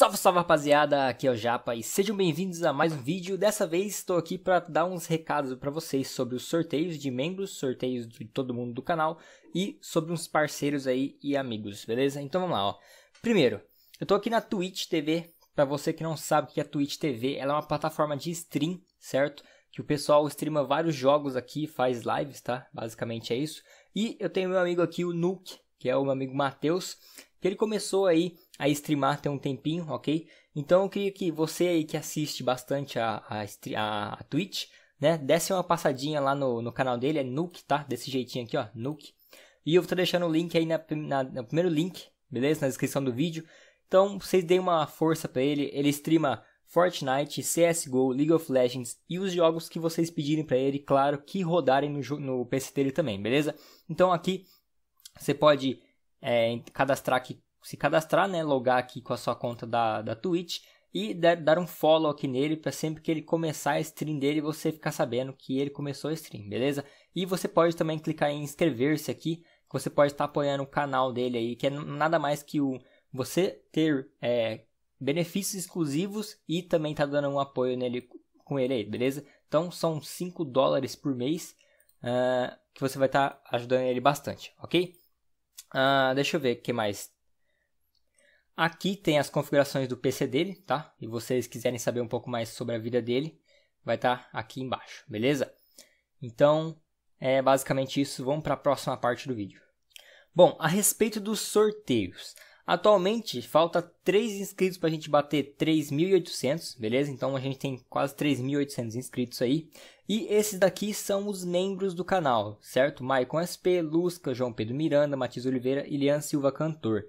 Salve, salve rapaziada, aqui é o Japa e sejam bem-vindos a mais um vídeo. Dessa vez estou aqui para dar uns recados para vocês sobre os sorteios de membros, sorteios de todo mundo do canal e sobre uns parceiros aí e amigos, beleza? Então vamos lá, ó. Primeiro, eu tô aqui na Twitch TV, para você que não sabe o que é a Twitch TV, ela é uma plataforma de stream, certo? Que o pessoal streama vários jogos aqui, faz lives, tá? Basicamente é isso. E eu tenho meu amigo aqui, o Nuke, que é o meu amigo Matheus, que ele começou aí a streamar até um tempinho, ok? Então eu queria que você aí que assiste bastante a, a, a, a Twitch, né? Desse uma passadinha lá no, no canal dele, é Nuke, tá? Desse jeitinho aqui, ó, Nuke. E eu vou estar deixando o link aí na, na, no primeiro link, beleza? Na descrição do vídeo. Então vocês deem uma força para ele, ele streama Fortnite, CSGO, League of Legends e os jogos que vocês pedirem para ele, claro, que rodarem no, no PC dele também, beleza? Então aqui você pode é, cadastrar aqui se cadastrar, né, logar aqui com a sua conta da, da Twitch e dar um follow aqui nele para sempre que ele começar a stream dele você ficar sabendo que ele começou a stream, beleza? E você pode também clicar em inscrever-se aqui, que você pode estar apoiando o canal dele aí, que é nada mais que o você ter é, benefícios exclusivos e também tá dando um apoio nele com ele aí, beleza? Então são 5 dólares por mês uh, que você vai estar tá ajudando ele bastante, ok? Uh, deixa eu ver o que mais Aqui tem as configurações do PC dele, tá? E vocês quiserem saber um pouco mais sobre a vida dele, vai estar tá aqui embaixo, beleza? Então, é basicamente isso. Vamos para a próxima parte do vídeo. Bom, a respeito dos sorteios. Atualmente, falta 3 inscritos para a gente bater 3.800, beleza? Então, a gente tem quase 3.800 inscritos aí. E esses daqui são os membros do canal, certo? Maicon SP, Lusca, João Pedro Miranda, Matiz Oliveira e Lian Silva Cantor.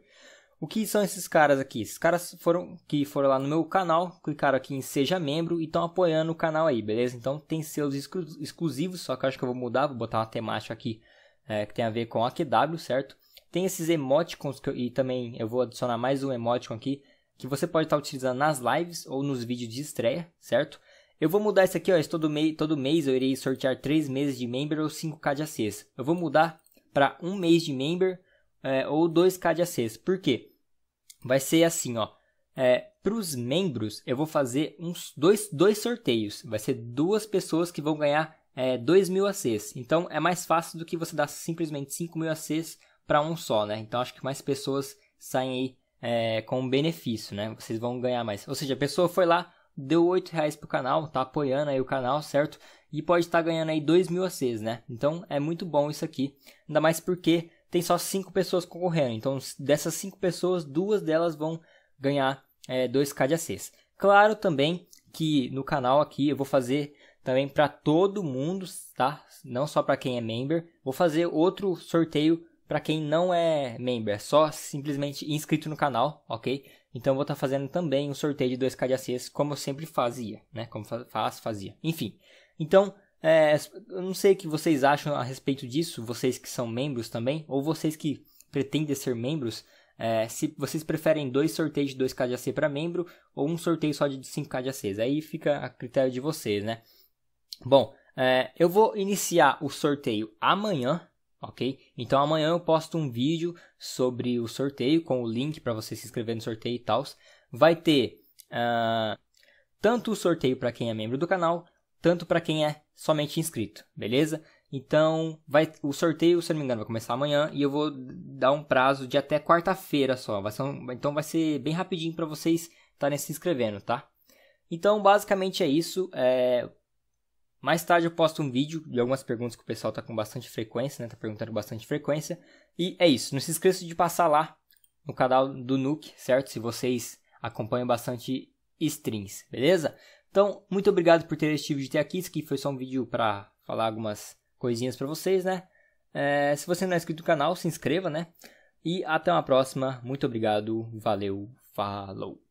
O que são esses caras aqui? Esses caras foram que foram lá no meu canal, clicaram aqui em seja membro e estão apoiando o canal aí, beleza? Então tem selos exclu exclusivos, só que eu acho que eu vou mudar, vou botar uma temática aqui é, que tem a ver com aqw, certo? Tem esses emoticons que eu, e também eu vou adicionar mais um emoticon aqui que você pode estar tá utilizando nas lives ou nos vídeos de estreia, certo? Eu vou mudar isso aqui, ó, todo, todo mês eu irei sortear 3 meses de member ou 5k de ACs. Eu vou mudar para um mês de member é, ou 2k de ACs. Por quê? vai ser assim, ó. É, para os membros, eu vou fazer uns dois, dois sorteios. Vai ser duas pessoas que vão ganhar é, mil ACs. Então é mais fácil do que você dar simplesmente cinco mil ACs para um só, né? Então acho que mais pessoas saem aí é, com benefício, né? Vocês vão ganhar mais. Ou seja, a pessoa foi lá, deu oito reais pro canal, tá apoiando aí o canal, certo? E pode estar tá ganhando aí dois mil ACs, né? Então é muito bom isso aqui. Ainda mais porque tem só cinco pessoas concorrendo. Então, dessas cinco pessoas, duas delas vão ganhar é, 2K de ACs. Claro também que no canal aqui eu vou fazer também para todo mundo, tá? Não só para quem é member. Vou fazer outro sorteio para quem não é member, é só simplesmente inscrito no canal, ok? Então vou estar tá fazendo também um sorteio de 2K de ACs, como eu sempre fazia, né? Como faz, fazia. Enfim, então é, eu não sei o que vocês acham a respeito disso, vocês que são membros também, ou vocês que pretendem ser membros, é, se vocês preferem dois sorteios de 2k de AC para membro ou um sorteio só de 5k de AC. Aí fica a critério de vocês, né? Bom, é, eu vou iniciar o sorteio amanhã, ok? Então amanhã eu posto um vídeo sobre o sorteio com o link para você se inscrever no sorteio e tal. Vai ter uh, tanto o sorteio para quem é membro do canal tanto para quem é somente inscrito, beleza? Então, vai, o sorteio, se não me engano, vai começar amanhã e eu vou dar um prazo de até quarta-feira só. Vai um, então vai ser bem rapidinho para vocês estarem se inscrevendo, tá? Então, basicamente é isso. É... Mais tarde eu posto um vídeo de algumas perguntas que o pessoal está com bastante frequência, né? Está perguntando com bastante frequência. E é isso. Não se esqueça de passar lá no canal do Nuke, certo? Se vocês acompanham bastante strings, beleza? Então, muito obrigado por ter assistido até aqui. Isso aqui foi só um vídeo para falar algumas coisinhas para vocês, né? É, se você não é inscrito no canal, se inscreva, né? E até uma próxima. Muito obrigado. Valeu. Falou.